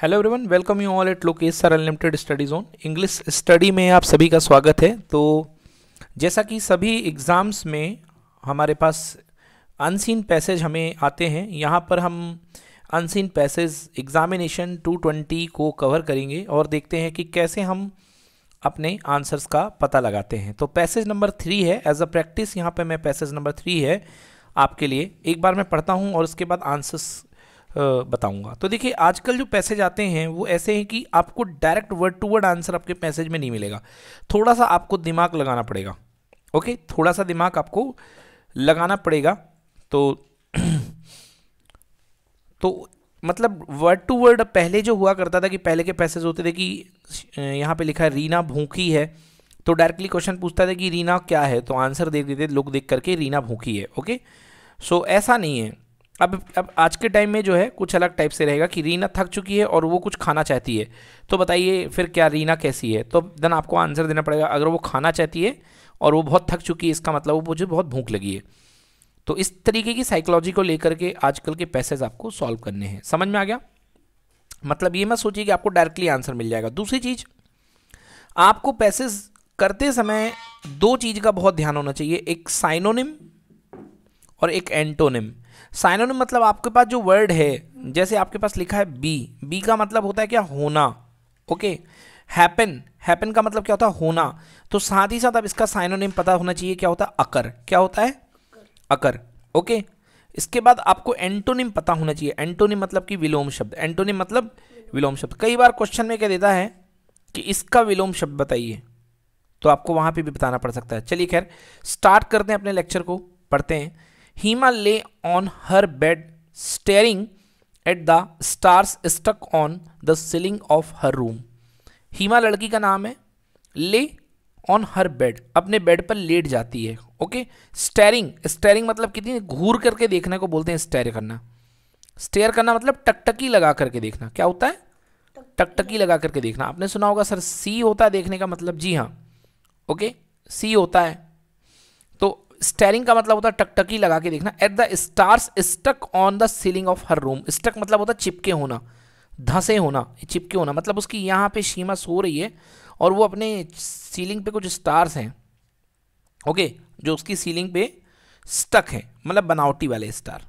Hello everyone welcome you all at Lokesh sir unlimited study zone English study में आप सभी का स्वागत है तो जैसा कि सभी एग्ज़ाम्स में हमारे पास अनसीन पैसेज हमें आते हैं यहाँ पर हम अनसीन पैसेज एग्ज़ामिनेशन 220 को कवर करेंगे और देखते हैं कि कैसे हम अपने आंसर्स का पता लगाते हैं तो पैसेज नंबर थ्री है एज अ प्रैक्टिस यहाँ पर मैं पैसेज नंबर थ्री है आपके लिए एक बार मैं पढ़ता हूँ और उसके बाद आंसर्स बताऊंगा तो देखिए आजकल जो पैसेज आते हैं वो ऐसे हैं कि आपको direct word to word answer आपके पैसेज में नहीं मिलेगा थोड़ा सा आपको दिमाग लगाना पड़ेगा ओके थोड़ा सा दिमाग आपको लगाना पड़ेगा तो तो मतलब वर्ड टू वर्ड पहले जो हुआ करता था कि पहले के पैसेज होते थे कि यहाँ पे लिखा है रीना भूखी है तो डायरेक्टली क्वेश्चन पूछता था कि रीना क्या है तो आंसर दे देते लोग देख करके रीना भूखी है ओके सो ऐसा नहीं है अब अब आज के टाइम में जो है कुछ अलग टाइप से रहेगा कि रीना थक चुकी है और वो कुछ खाना चाहती है तो बताइए फिर क्या रीना कैसी है तो देन आपको आंसर देना पड़ेगा अगर वो खाना चाहती है और वो बहुत थक चुकी है इसका मतलब वो मुझे बहुत भूख लगी है तो इस तरीके की साइकोलॉजी को लेकर के आजकल के पैसेज आपको सॉल्व करने हैं समझ में आ गया मतलब ये मत सोचिए कि आपको डायरेक्टली आंसर मिल जाएगा दूसरी चीज़ आपको पैसेज करते समय दो चीज़ का बहुत ध्यान होना चाहिए एक साइनोनिम और एक एंटोनिम साइनोनिम मतलब आपके पास जो वर्ड है जैसे आपके पास लिखा है बी बी का मतलब होता है क्या होना ओके हैपन हैपन का मतलब क्या होता है होना तो साथ ही साथ अब इसका साइनोनिम पता होना चाहिए क्या होता है अकर क्या होता है अकर ओके इसके बाद आपको एंटोनिम पता होना चाहिए एंटोनिम मतलब कि विलोम शब्द एंटोनिम मतलब विलोम शब्द कई बार क्वेश्चन में क्या देता है कि इसका विलोम शब्द बताइए तो आपको वहां पे भी बताना पड़ सकता है चलिए खैर स्टार्ट करते हैं अपने लेक्चर को पढ़ते हैं Hema lay on her bed, staring at the stars stuck on the ceiling of her room. हीमा लड़की का नाम है ले ऑन हर बेड अपने बेड पर लेट जाती है ओके स्टेरिंग स्टेरिंग मतलब कितनी घूर करके देखने को बोलते हैं स्टेयर करना स्टेयर करना मतलब टकटकी लगा करके देखना क्या होता है टकटकी लगा करके देखना आपने सुना होगा सर सी होता है देखने का मतलब जी हाँ ओके सी होता है तो स्टेरिंग का मतलब होता है टकटकी लगा के देखना at the stars stuck on the ceiling of her room stuck मतलब होता है चिपके होना धंसे होना चिपके होना मतलब उसकी यहाँ पे सीमा सो रही है और वो अपने सीलिंग पे कुछ स्टार्स हैं ओके जो उसकी सीलिंग पे स्टक है मतलब बनावटी वाले स्टार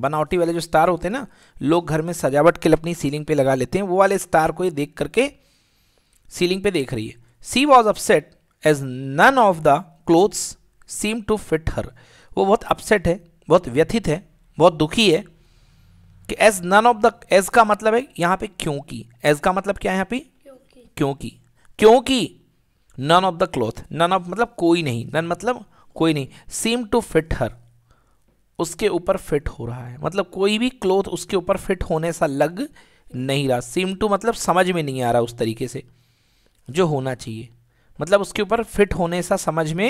बनावटी वाले जो स्टार होते हैं ना लोग घर में सजावट के लिए अपनी सीलिंग पे लगा लेते हैं वो वाले स्टार को ये देख करके सीलिंग पे देख रही है she was upset as none of the clothes seem to fit her वो बहुत अपसेट है बहुत व्यथित है बहुत दुखी है कि as none of the as का मतलब है यहाँ पे क्योंकि एज का मतलब क्या है यहाँ पे क्योंकि क्योंकि none of the cloth none of मतलब कोई नहीं नन मतलब कोई नहीं सीम टू फिट हर उसके ऊपर फिट हो रहा है मतलब कोई भी क्लोथ उसके ऊपर फिट होने सा लग नहीं रहा सीम टू मतलब समझ में नहीं आ रहा उस तरीके से जो होना चाहिए मतलब उसके ऊपर फिट होने सा समझ में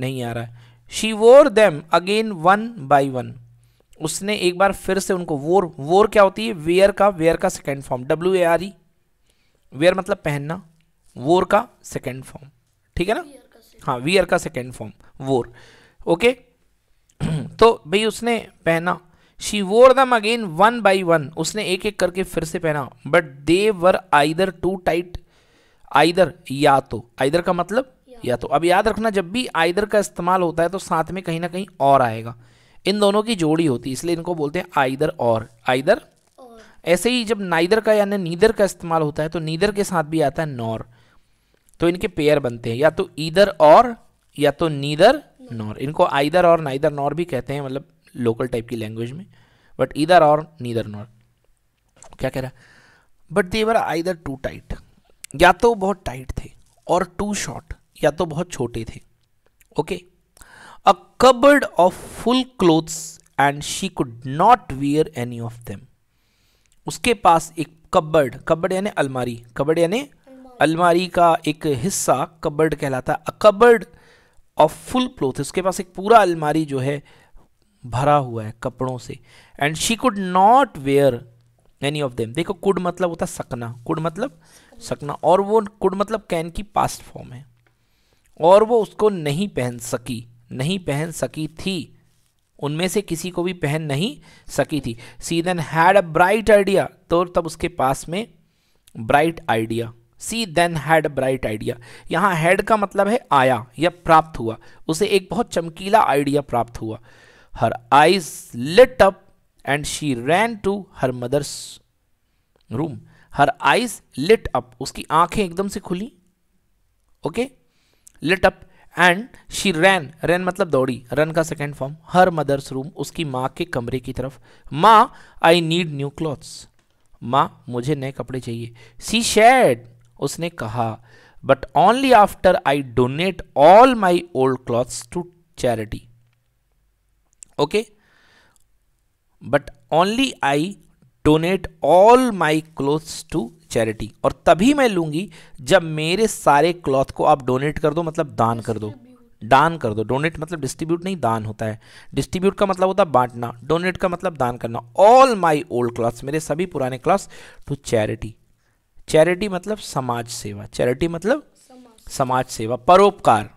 नहीं आ रहा है she wore them again one by one उसने एक बार फिर से उनको वोर वोर क्या होती है वेयर का वेयर का second form W A R E wear मतलब पहनना वोर का सेकेंड फॉर्म ठीक है ना हाँ वियर का सेकेंड फॉर्म वोर ओके तो भाई उसने पहना शी वोर दम अगेन वन बाई वन उसने एक एक करके फिर से पहना but they were either too tight either या तो आइदर का मतलब या तो अब याद रखना जब भी आइदर का इस्तेमाल होता है तो साथ में कहीं ना कहीं और आएगा इन दोनों की जोड़ी होती है इसलिए इनको बोलते हैं आइदर और आइदर ऐसे ही जब नाइदर का यानी नीदर का इस्तेमाल होता है तो नीदर के साथ भी आता है नॉर तो इनके पेयर बनते हैं या तो ईदर और या तो नीदर नॉर इनको आइदर और नाइदर नॉर भी कहते हैं मतलब लोकल टाइप की लैंग्वेज में बट ईदर और नीदर नॉर क्या कह रहा है but they were either too tight या तो बहुत टाइट थे और टू शॉर्ट या तो बहुत छोटे थे okay a cupboard of full clothes and she could not wear any of them उसके पास एक कबर्ड कबर्ड यानी अलमारी कबर्ड यानी अलमारी का एक हिस्सा कबर्ड कहलाता है कबर्ड ऑफ फुल क्लोथ उसके पास एक पूरा अलमारी जो है भरा हुआ है कपड़ों से and she could not wear any of them देखो कुड मतलब होता सकना कुड मतलब सकना और वो कुड मतलब कैन की पास्ट फॉर्म है और वो उसको नहीं पहन सकी नहीं पहन सकी थी उनमें से किसी को भी पहन नहीं सकी थी she then had a bright idea तो तब उसके पास में bright idea she then had bright idea यहाँ हैड का मतलब है आया या प्राप्त हुआ उसे एक बहुत चमकीला आइडिया प्राप्त हुआ her eyes lit up and she ran to her mother's room her eyes lit up उसकी आंखें एकदम से खुली okay okay? Lit up and she ran ran मतलब दौड़ी रन का second form her mother's room उसकी माँ के कमरे की तरफ माँ आई नीड न्यू क्लॉथ्स माँ मुझे नए कपड़े चाहिए सी शेड उसने कहा but only after I donate all my old clothes to charity okay but only I donate all my clothes to charity और तभी मैं लूंगी जब मेरे सारे क्लॉथ को आप डोनेट कर दो मतलब दान कर दो दान कर दो डोनेट मतलब डिस्ट्रीब्यूट नहीं दान होता है डिस्ट्रीब्यूट का मतलब होता है बांटना डोनेट का मतलब दान करना ऑल माई ओल्ड क्लॉथ्स मेरे सभी पुराने क्लॉथ्स टू चैरिटी चैरिटी मतलब समाज सेवा चैरिटी मतलब समाज सेवा परोपकार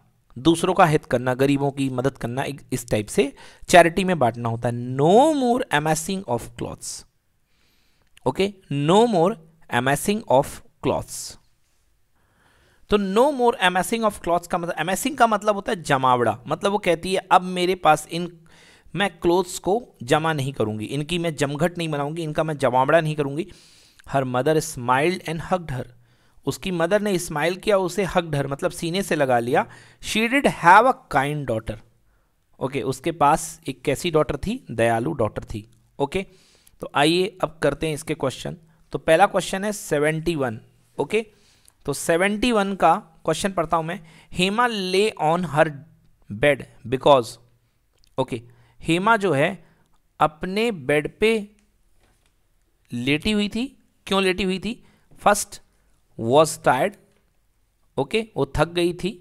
दूसरों का हित करना गरीबों की मदद करना इस टाइप से चैरिटी में बांटना होता है no more amassing of clothes okay no more amassing of clothes तो no more amassing of clothes का मतलब एमेसिंग का मतलब होता है जमावड़ा मतलब वो कहती है अब मेरे पास इन मैं क्लोथ्स को जमा नहीं करूंगी इनकी मैं जमघट नहीं बनाऊंगी इनका मैं जमावड़ा नहीं करूंगी हर मदर स्माइल्ड एंड हक हर उसकी मदर ने स्माइल किया उसे हक हर मतलब सीने से लगा लिया she did have a kind daughter okay उसके पास एक कैसी डॉटर थी दयालु डॉटर थी ओके okay? तो आइए अब करते हैं इसके क्वेश्चन तो पहला क्वेश्चन है सेवेंटी वन ओके तो सेवेंटी वन का क्वेश्चन पढ़ता हूं मैं Hema lay on her bed because okay Hema जो है अपने बेड पे लेटी हुई थी क्यों लेटी हुई थी फर्स्ट वॉज टायर्ड ओके वो थक गई थी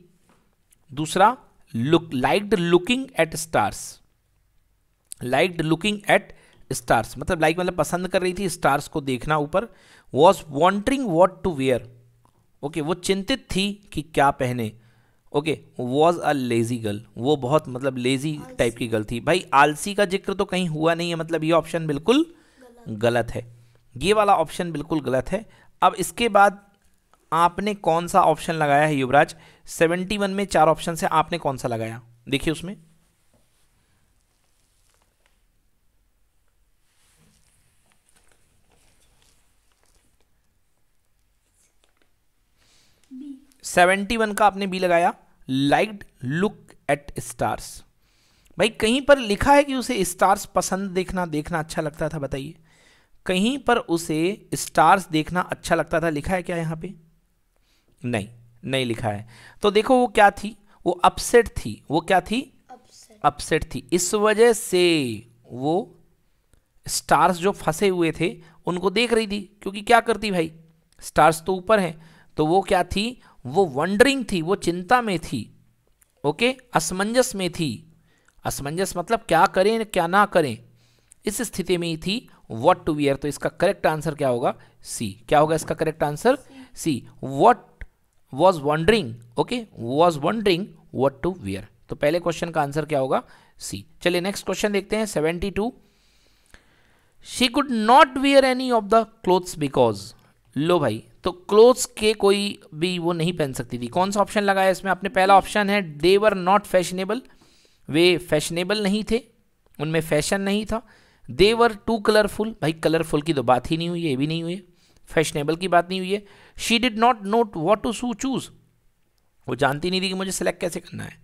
दूसरा look liked looking at stars liked looking at stars मतलब लाइक मतलब पसंद कर रही थी स्टार्स को देखना ऊपर was wondering what to wear okay वो चिंतित थी कि क्या पहने okay was a lazy girl वो बहुत मतलब लेज़ी टाइप की गर्ल थी भाई आलसी का जिक्र तो कहीं हुआ नहीं है मतलब ये ऑप्शन बिल्कुल गलत है ये वाला ऑप्शन बिल्कुल गलत है अब इसके बाद आपने कौन सा ऑप्शन लगाया है युवराज सेवेंटी वन में चार ऑप्शन से आपने कौन सा लगाया देखिए उसमें सेवेंटी वन का आपने बी लगाया लाइक लुक एट स्टार्स भाई कहीं पर लिखा है कि उसे स्टार्स पसंद देखना देखना अच्छा लगता था बताइए कहीं पर उसे स्टार्स देखना अच्छा लगता था लिखा है क्या यहाँ पे नहीं नहीं लिखा है तो देखो वो क्या थी वो अपसेट थी वो क्या थी अपसेट थी इस वजह से वो स्टार्स जो फंसे हुए थे उनको देख रही थी क्योंकि क्या करती भाई स्टार्स तो ऊपर हैं तो वो क्या थी वो वंडरिंग थी वो चिंता में थी ओके असमंजस में थी असमंजस मतलब क्या करें क्या ना करें इस स्थिति में ही थी वॉट टू वियर तो इसका करेक्ट आंसर क्या होगा सी क्या होगा इसका correct answer C what was wondering okay was wondering what to wear तो पहले क्वेश्चन का आंसर क्या होगा सी चलिए नेक्स्ट क्वेश्चन देखते हैं seventy two she could not wear any of the clothes because लो भाई तो क्लोथ्स के कोई भी वो नहीं पहन सकती थी कौन सा ऑप्शन लगाया इसमें आपने पहला ऑप्शन है दे वर नॉट फैशनेबल वे फैशनेबल नहीं थे उनमें फैशन नहीं था दे वर टू कलरफुल भाई कलरफुल की तो बात ही नहीं हुई ये भी नहीं हुई है फैशनेबल की बात नहीं हुई है she did not know what to सू चूज़ वो जानती नहीं थी कि मुझे सेलेक्ट कैसे करना है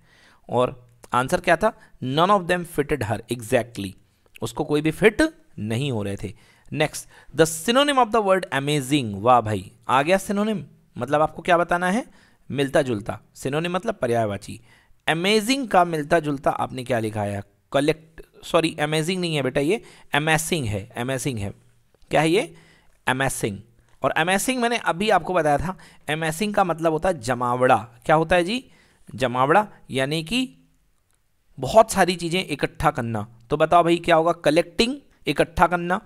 और आंसर क्या था none of them fitted her exactly उसको कोई भी फिट नहीं हो रहे थे next the synonym of the word amazing वाह भाई आ गया सिनोनिम मतलब आपको क्या बताना है मिलता जुलता सिनोनिम मतलब पर्यायवाची अमेजिंग का मिलता जुलता आपने क्या लिखा है कलेक्ट सॉरी अमेजिंग नहीं है बेटा ये अमेसिंग है अमेसिंग है क्या है ये अमेसिंग और अमेसिंग मैंने अभी आपको बताया था अमेसिंग का मतलब होता है जमावड़ा क्या होता है जी जमावड़ा यानी कि बहुत सारी चीज़ें इकट्ठा करना तो बताओ भाई क्या होगा कलेक्टिंग इकट्ठा करना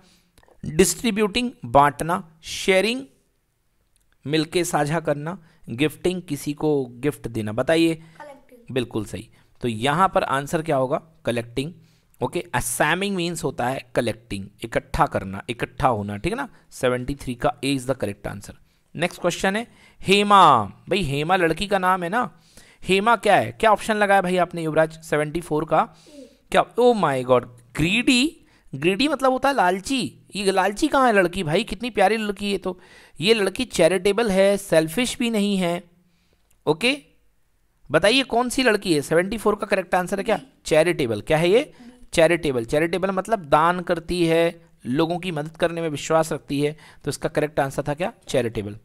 डिस्ट्रीब्यूटिंग बांटना शेयरिंग मिलके साझा करना गिफ्टिंग किसी को गिफ्ट देना बताइए बिल्कुल सही तो यहाँ पर आंसर क्या होगा कलेक्टिंग ओके असैमिंग मीन्स होता है कलेक्टिंग इकट्ठा करना इकट्ठा होना ठीक है ना सेवेंटी थ्री का A is the correct answer next question है हेमा भाई हेमा लड़की का नाम है ना हेमा क्या है क्या ऑप्शन लगाया भाई आपने युवराज सेवेंटी फोर का क्या oh my god greedy greedy मतलब होता है लालची ये लालची कहाँ है लड़की भाई कितनी प्यारी लड़की है तो ये लड़की चैरिटेबल है सेल्फिश भी नहीं है ओके बताइए कौन सी लड़की है सेवेंटी फोर का करेक्ट आंसर है क्या चैरिटेबल क्या है ये चैरिटेबल चैरिटेबल मतलब दान करती है लोगों की मदद करने में विश्वास रखती है तो इसका करेक्ट आंसर था क्या charitable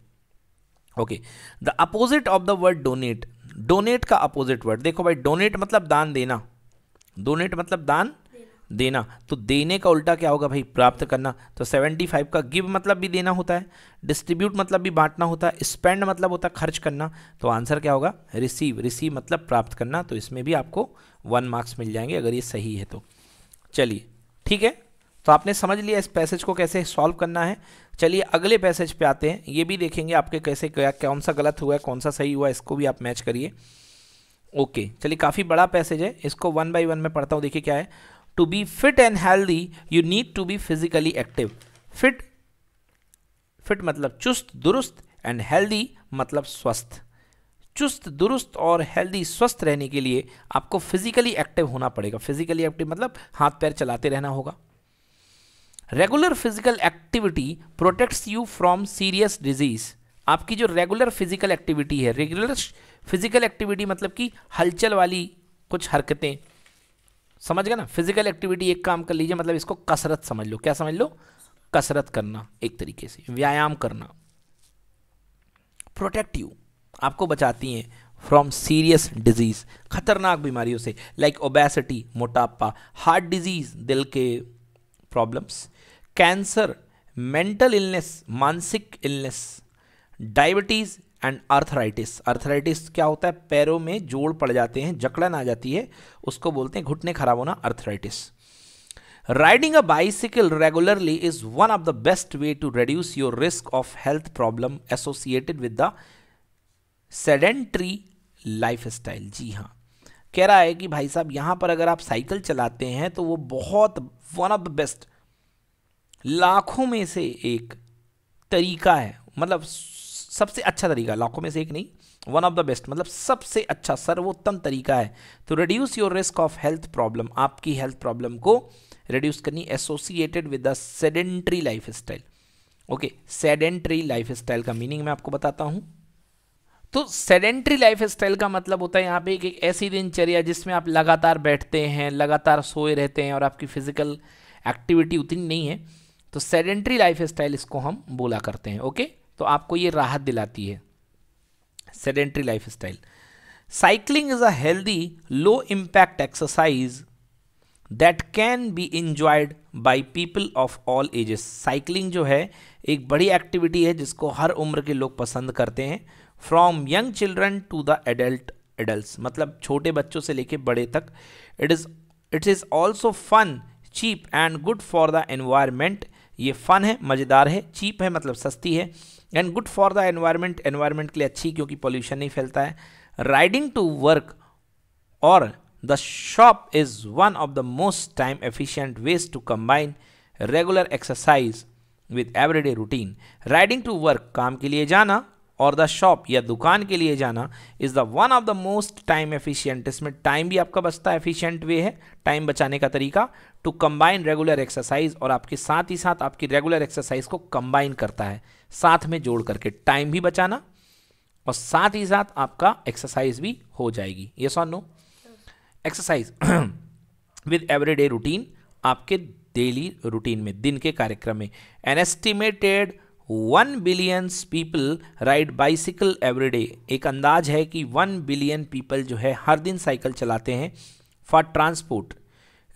okay the opposite of the word donate donate का अपोजिट वर्ड देखो भाई डोनेट मतलब दान देना डोनेट मतलब दान देना तो देने का उल्टा क्या होगा भाई प्राप्त करना तो 75 का गिव मतलब भी देना होता है डिस्ट्रीब्यूट मतलब भी बांटना होता है स्पेंड मतलब होता है खर्च करना तो आंसर क्या होगा रिसीव रिसीव मतलब प्राप्त करना तो इसमें भी आपको वन मार्क्स मिल जाएंगे अगर ये सही है तो चलिए ठीक है तो आपने समझ लिया इस पैसेज को कैसे सॉल्व करना है चलिए अगले पैसेज पे आते हैं ये भी देखेंगे आपके कैसे क्या कौन सा गलत हुआ है कौन सा सही हुआ है इसको भी आप मैच करिए ओके चलिए काफ़ी बड़ा पैसेज है इसको वन बाई वन में पढ़ता हूँ देखिए क्या है to be fit and healthy you need to be physically active fit fit मतलब चुस्त दुरुस्त एंड हेल्दी मतलब स्वस्थ चुस्त दुरुस्त और हेल्दी स्वस्थ रहने के लिए आपको फिजिकली एक्टिव होना पड़ेगा फिजिकली एक्टिव मतलब हाथ पैर चलाते रहना होगा regular physical activity protects you from serious disease आपकी जो रेगुलर फिजिकल एक्टिविटी है रेगुलर फिजिकल एक्टिविटी मतलब कि हलचल वाली कुछ हरकतें समझ गए ना फिजिकल एक्टिविटी एक काम कर लीजिए मतलब इसको कसरत समझ लो क्या समझ लो कसरत करना एक तरीके से व्यायाम करना प्रोटेक्ट यू आपको बचाती हैं फ्रॉम सीरियस डिजीज़ खतरनाक बीमारियों से लाइक ओबेसिटी मोटापा हार्ट डिजीज़ दिल के प्रॉब्लम्स कैंसर मेंटल इलनेस मानसिक illness diabetes and arthritis arthritis क्या होता है पैरों में जोड़ पड़ जाते हैं जकड़न आ जाती है उसको बोलते हैं घुटने खराब होना arthritis riding a bicycle regularly is one of the best way to reduce your risk of health problem associated with the sedentary lifestyle जी हाँ कह रहा है कि भाई साहब यहाँ पर अगर आप साइकिल चलाते हैं तो वो बहुत वन ऑफ द बेस्ट लाखों में से एक तरीका है मतलब सबसे अच्छा तरीका लाखों में से एक नहीं वन ऑफ द बेस्ट मतलब सबसे अच्छा सर्वोत्तम तरीका है to reduce your risk of health problem आपकी हेल्थ प्रॉब्लम को रिड्यूस करनी associated with the sedentary lifestyle okay sedentary lifestyle का मीनिंग मैं आपको बताता हूँ तो सेडेंट्री लाइफ स्टाइल का मतलब होता है यहाँ पे एक ऐसी दिनचर्या जिसमें आप लगातार बैठते हैं लगातार सोए रहते हैं और आपकी फिजिकल एक्टिविटी उतनी नहीं है तो सेडेंट्री लाइफ स्टाइल इसको हम बोला करते हैं ओके तो आपको ये राहत दिलाती है sedentary lifestyle cycling is a healthy low impact exercise that can be enjoyed by people of all ages cycling जो है एक बड़ी एक्टिविटी है जिसको हर उम्र के लोग पसंद करते हैं from young children to the adult adult मतलब छोटे बच्चों से लेके बड़े तक it is it is also fun cheap and good for the environment ये फ़न है मज़ेदार है चीप है मतलब सस्ती है and good for the environment environment के लिए अच्छी क्योंकि पॉल्यूशन नहीं फैलता है राइडिंग टू वर्क और the shop is one of the most time efficient ways to combine regular exercise with everyday routine riding to work काम के लिए जाना और द शॉप या दुकान के लिए जाना is the one of the most time efficient इसमें टाइम भी आपका बचता है एफिशियंट वे है टाइम बचाने का तरीका टू कंबाइन रेगुलर एक्सरसाइज और आपके साथ ही साथ आपकी रेगुलर एक्सरसाइज को कंबाइन करता है साथ में जोड़ करके टाइम भी बचाना और साथ ही साथ आपका एक्सरसाइज भी हो जाएगी ये सॉन नो एक्सरसाइज विद एवरीडे रूटीन आपके डेली रूटीन में दिन के कार्यक्रम में an estimated one billions people ride bicycle everyday एक अंदाज है कि वन बिलियन पीपल जो है हर दिन साइकिल चलाते हैं for transport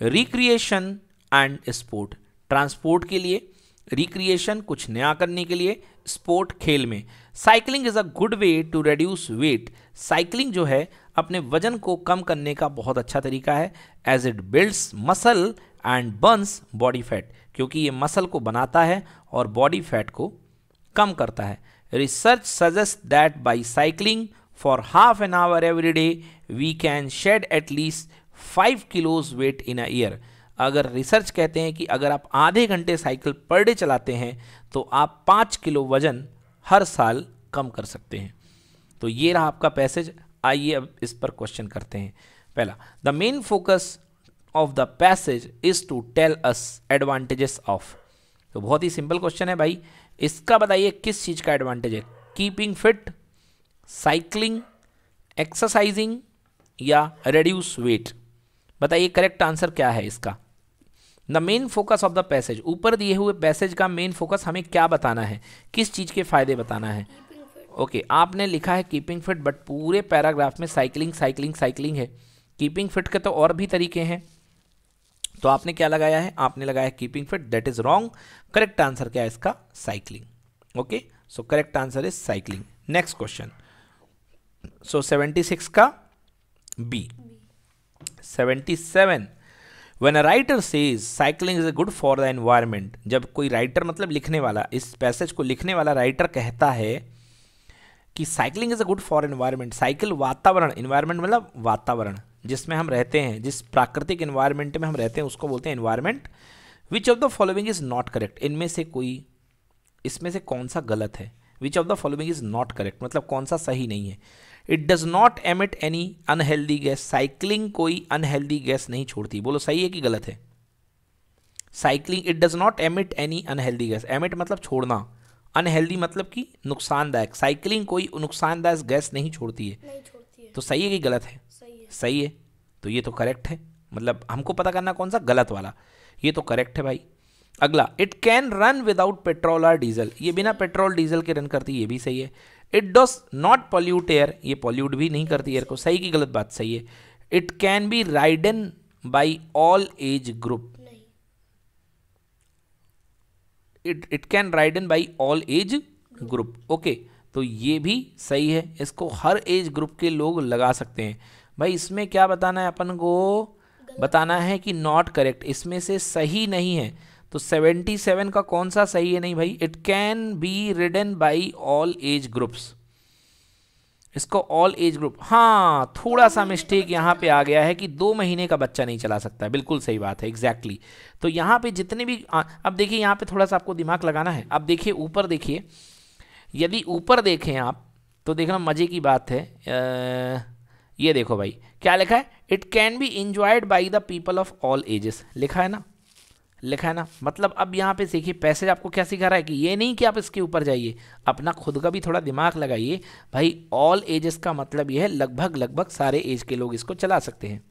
recreation and sport transport के लिए रिक्रिएशन कुछ नया करने के लिए स्पोर्ट खेल में cycling is a good way to reduce weight cycling जो है अपने वजन को कम करने का बहुत अच्छा तरीका है as it builds muscle and burns body fat क्योंकि ये मसल को बनाता है और बॉडी फैट को कम करता है research suggest that by cycling for half an hour every day we can shed at least five kilos weight in a year अगर रिसर्च कहते हैं कि अगर आप आधे घंटे साइकिल पर डे चलाते हैं तो आप पाँच किलो वजन हर साल कम कर सकते हैं तो ये रहा आपका पैसेज आइए अब इस पर क्वेश्चन करते हैं पहला the main focus of the passage is to tell us advantages of तो बहुत ही सिंपल क्वेश्चन है भाई इसका बताइए किस चीज़ का एडवांटेज है कीपिंग फिट साइकिलिंग एक्सरसाइजिंग या रेड्यूस वेट बताइए करेक्ट आंसर क्या है इसका the main focus of the passage ऊपर दिए हुए पैसेज का मेन फोकस हमें क्या बताना है किस चीज़ के फ़ायदे बताना है ओके okay, आपने लिखा है कीपिंग फिट बट पूरे पैराग्राफ में साइकिलिंग साइकिलिंग साइकिलिंग है कीपिंग फिट के तो और भी तरीके हैं तो आपने क्या लगाया है आपने लगाया है keeping fit that is wrong correct answer क्या है इसका cycling okay so correct answer is cycling next question so seventy six का B 77 when a writer says cycling is a good for the environment जब कोई writer मतलब लिखने वाला इस पैसेज को लिखने वाला राइटर कहता है कि cycling is a good for environment cycle वातावरण इन्वायरमेंट मतलब वातावरण जिसमें हम रहते हैं जिस प्राकृतिक इन्वायरमेंट में हम रहते हैं उसको बोलते हैं environment which of the following is not correct इनमें से कोई इसमें से कौन सा गलत है which of the following is not correct मतलब कौन सा सही नहीं है it does not emit any unhealthy gas cycling कोई अनहेल्दी गैस नहीं छोड़ती बोलो सही है कि गलत है cycling it does not emit any unhealthy gas emit मतलब छोड़ना अनहेल्दी मतलब कि नुकसानदायक साइकिलिंग कोई नुकसानदायक गैस नहीं छोड़ती है तो सही है कि गलत है सही है सही है तो ये तो करेक्ट है मतलब हमको पता करना कौन सा गलत वाला ये तो करेक्ट है भाई अगला it can run without petrol और डीजल ये बिना पेट्रोल डीजल के रन करती है ये भी सही है it does not pollute air ये पॉल्यूट भी नहीं करती एयर को सही की गलत बात सही है it can be ridden by all age group it it can ridden by all age group okay तो ये भी सही है इसको हर एज ग्रुप के लोग लगा सकते हैं भाई इसमें क्या बताना है अपन को बताना है कि नॉट करेक्ट इसमें से सही नहीं है तो 77 का कौन सा सही है नहीं भाई it can be ridden by all age groups इसको ऑल एज ग्रुप हाँ थोड़ा सा मिस्टेक यहाँ पे आ गया है कि दो महीने का बच्चा नहीं चला सकता बिल्कुल सही बात है एग्जैक्टली exactly. तो यहाँ पे जितने भी आ, अब देखिए यहाँ पे थोड़ा सा आपको दिमाग लगाना है अब देखिए ऊपर देखिए यदि ऊपर देखें आप तो देखना मज़े की बात है आ, ये देखो भाई क्या लिखा है it can be enjoyed by the people of all ages लिखा है ना लिखा है ना मतलब अब यहाँ पे सीखिए पैसेज आपको क्या सिखा रहा है कि ये नहीं कि आप इसके ऊपर जाइए अपना खुद का भी थोड़ा दिमाग लगाइए भाई ऑल एजेस का मतलब ये है लगभग लगभग सारे एज के लोग इसको चला सकते हैं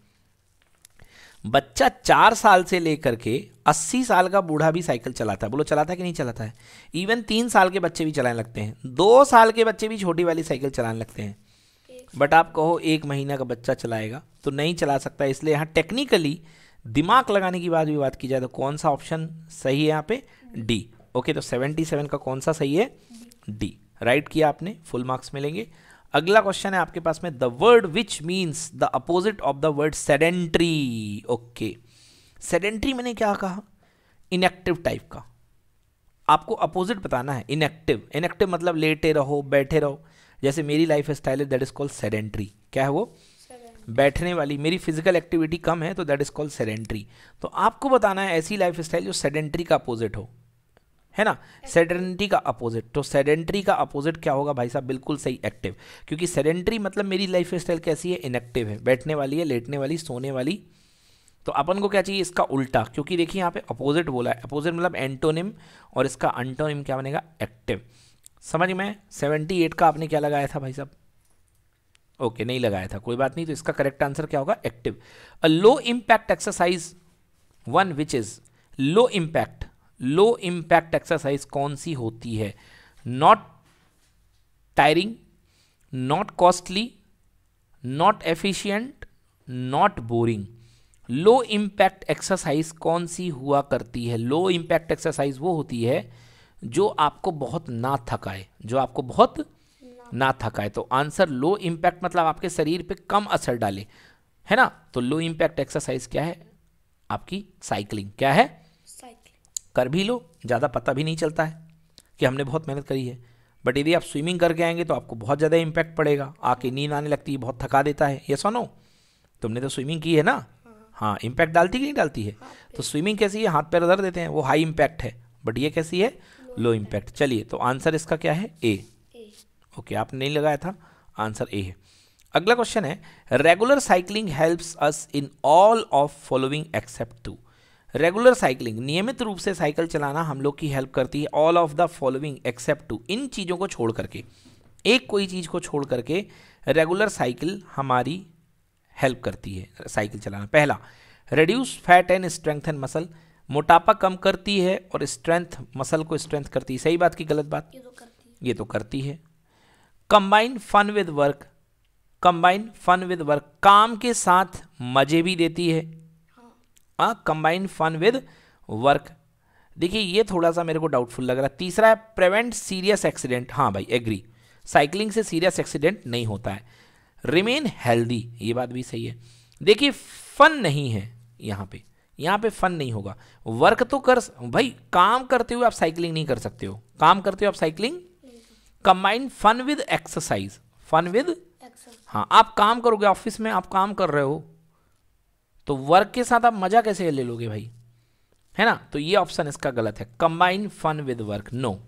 बच्चा चार साल से लेकर के अस्सी साल का बूढ़ा भी साइकिल चलाता है बोलो चलाता है कि नहीं चलाता है इवन तीन साल के बच्चे भी चलाने लगते हैं दो साल के बच्चे भी छोटी वाली साइकिल चलाने लगते हैं बट आप कहो एक महीना का बच्चा चलाएगा तो नहीं चला सकता इसलिए यहाँ टेक्निकली दिमाग लगाने की बात भी बात की जाए तो कौन सा ऑप्शन सही है यहाँ पे डी ओके तो सेवेंटी सेवन का कौन सा सही है डी राइट किया आपने फुल मार्क्स मिलेंगे अगला क्वेश्चन है आपके पास में the word which means the opposite of the word sedentary okay sedentary मैंने क्या कहा इनएक्टिव टाइप का आपको अपोजिट बताना है इनएक्टिव इनएक्टिव मतलब लेटे रहो बैठे रहो जैसे मेरी लाइफ स्टाइल है दैट इज कॉल्ड सेडेंट्री क्या है वो बैठने वाली मेरी फिजिकल एक्टिविटी कम है तो दैट इज़ कॉल्ड सेडेंट्री तो आपको बताना है ऐसी लाइफ स्टाइल जो सेडेंट्री का अपोजिट हो है ना सेडेंट्री का अपोजिट तो सेडेंट्री का अपोजिट क्या होगा भाई साहब बिल्कुल सही एक्टिव क्योंकि सेडेंट्री मतलब मेरी लाइफ स्टाइल कैसी है इनएक्टिव है बैठने वाली है लेटने वाली सोने वाली तो अपन को क्या चाहिए इसका उल्टा क्योंकि देखिए यहाँ पे अपोजिट बोला है अपोजिट मतलब एंटोनिम और इसका अंटोनिम क्या बनेगा एक्टिव समझ में सेवेंटी एट का आपने क्या लगाया था भाई साहब ओके नहीं लगाया था कोई बात नहीं तो इसका करेक्ट आंसर क्या होगा active a low impact exercise one which is low impact low impact exercise कौन सी होती है not tiring not costly not efficient not boring low impact exercise कौन सी हुआ करती है लो इम्पैक्ट एक्सरसाइज वो होती है जो आपको बहुत ना थकाए जो आपको बहुत ना थकाए तो आंसर लो इम्पैक्ट मतलब आपके शरीर पे कम असर डाले है ना तो लो इम्पैक्ट एक्सरसाइज क्या है आपकी साइकिलिंग क्या है साइकिलिंग कर भी लो ज़्यादा पता भी नहीं चलता है कि हमने बहुत मेहनत करी है बट यदि आप स्विमिंग करके आएंगे तो आपको बहुत ज़्यादा इम्पैक्ट पड़ेगा आके नींद आने लगती है बहुत थका देता है ये सुनो तुमने तो स्विमिंग की है ना हाँ इम्पैक्ट हाँ, डालती कि नहीं डालती है हाँ, तो स्विमिंग कैसी है हाथ पैर उधर देते हैं वो हाई इम्पैक्ट है बट ये कैसी है लो इम्पैक्ट चलिए तो आंसर इसका क्या है ए ओके आपने नहीं लगाया था आंसर ए है अगला क्वेश्चन है regular cycling helps us in all of following except to regular cycling नियमित रूप से साइकिल चलाना हम लोग की हेल्प करती है all of the following except to इन चीज़ों को छोड़ करके एक कोई चीज़ को छोड़ करके रेगुलर साइकिल हमारी हेल्प करती है साइकिल चलाना पहला reduce fat and strength and muscle मोटापा कम करती है और स्ट्रेंथ मसल को स्ट्रेंथ करती है सही बात की गलत बात ये तो करती है, ये तो करती है। Combine fun with work combine fun with work काम के साथ मज़े भी देती है कंबाइन फन विद वर्क देखिए ये थोड़ा सा मेरे को डाउटफुल लग रहा है तीसरा है प्रिवेंट सीरियस एक्सीडेंट हाँ भाई एग्री साइकिलिंग से सीरियस एक्सीडेंट नहीं होता है रिमेन हेल्दी ये बात भी सही है देखिए फन नहीं है यहाँ पे यहाँ पे फन नहीं होगा वर्क तो कर भाई काम करते हुए आप साइकिलिंग नहीं कर सकते हो काम करते हुए आप cycling combined fun with exercise fun with हाँ आप काम करोगे ऑफिस में आप काम कर रहे हो तो वर्क के साथ आप मजा कैसे ले लोगे भाई है ना तो ये ऑप्शन इसका गलत है combine fun with work no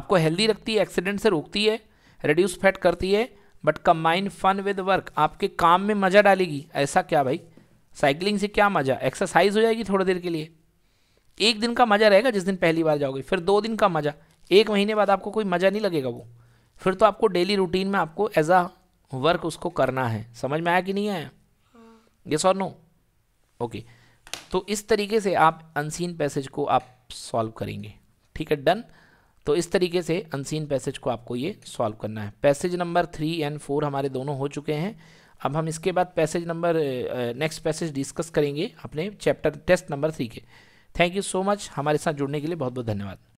आपको हेल्दी रखती है एक्सीडेंट से रोकती है रिड्यूस फैट करती है but combine fun with work आपके काम में मजा डालेगी ऐसा क्या भाई साइकिलिंग से क्या मजा एक्सरसाइज हो जाएगी थोड़ी देर के लिए एक दिन का मजा रहेगा जिस दिन पहली बार जाओगे फिर दो दिन का मजा एक महीने बाद आपको कोई मज़ा नहीं लगेगा वो फिर तो आपको डेली रूटीन में आपको एज आ वर्क उसको करना है समझ में आया कि नहीं आया ये और नो ओके तो इस तरीके से आप अनसीन पैसेज को आप सॉल्व करेंगे ठीक है डन तो इस तरीके से अनसीन पैसेज को आपको ये सॉल्व करना है passage number three and four हमारे दोनों हो चुके हैं अब हम इसके बाद passage number next passage discuss करेंगे अपने चैप्टर टेस्ट नंबर थ्री के थैंक यू सो मच हमारे साथ जुड़ने के लिए बहुत बहुत धन्यवाद